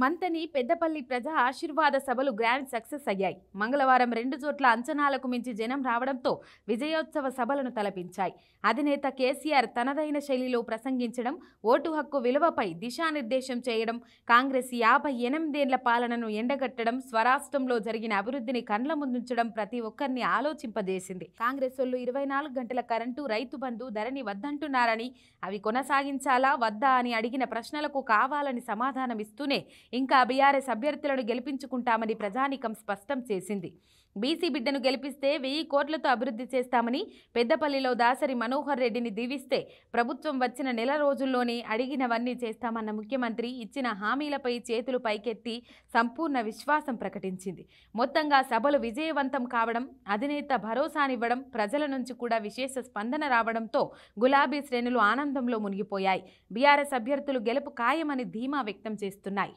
మంతని పెద్దపల్లి ప్రజా ఆశీర్వాద సభలు గ్రాండ్ సక్సెస్ అయ్యాయి మంగళవారం రెండు చోట్ల అంచనాలకు మించి జనం రావడంతో విజయోత్సవ సభలను తలపించాయి అధినేత కేసీఆర్ తనదైన శైలిలో ప్రసంగించడం ఓటు హక్కు విలువపై దిశానిర్దేశం చేయడం కాంగ్రెస్ యాభై ఎనిమిదేళ్ల పాలనను ఎండగట్టడం స్వరాష్ట్రంలో జరిగిన అభివృద్ధిని కండ్ల ముందుంచడం ప్రతి ఒక్కరిని ఆలోచింపజేసింది కాంగ్రెస్ వాళ్ళు ఇరవై నాలుగు గంటల కరెంటు రైతు బంధు ధరని వద్దంటున్నారని అవి కొనసాగించాలా వద్దా అని అడిగిన ప్రశ్నలకు కావాలని సమాధానం ఇస్తూనే ఇంకా బీఆర్ఎస్ అభ్యర్థులను గెలిపించుకుంటామని ప్రజానికం స్పష్టం చేసింది బీసీ బిడ్డను గెలిపిస్తే వెయ్యి కోట్లతో అభివృద్ధి చేస్తామని పెద్దపల్లిలో దాసరి మనోహర్ రెడ్డిని దీవిస్తే ప్రభుత్వం వచ్చిన నెల రోజుల్లోనే అడిగినవన్నీ చేస్తామన్న ముఖ్యమంత్రి ఇచ్చిన హామీలపై చేతులు పైకెత్తి సంపూర్ణ విశ్వాసం ప్రకటించింది మొత్తంగా సభలు విజయవంతం కావడం అధినేత భరోసానివ్వడం ప్రజల నుంచి కూడా విశేష స్పందన రావడంతో గులాబీ శ్రేణులు ఆనందంలో మునిగిపోయాయి బీఆర్ఎస్ అభ్యర్థులు గెలుపు ఖాయమని ధీమా వ్యక్తం చేస్తున్నాయి